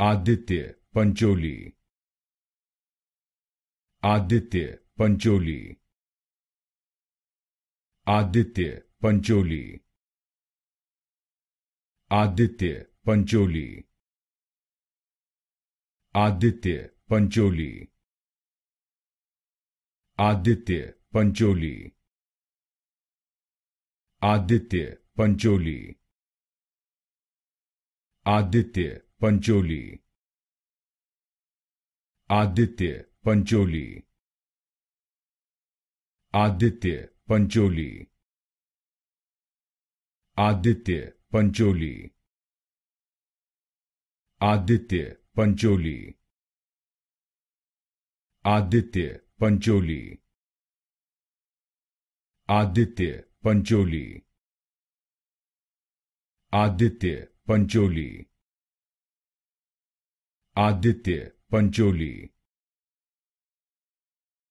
Aditya Pancholi Aditya Pancholi Aditya Pancholi Aditya Pancholi Aditya Pancholi Aditya Pancholi Aditya Pancholi Aditya Pancholi Aditya Pancholi Aditya Pancholi Aditya Pancholi Aditya Pancholi Aditya Pancholi Aditya Pancholi Aditya Pancholi Aditya Pancholi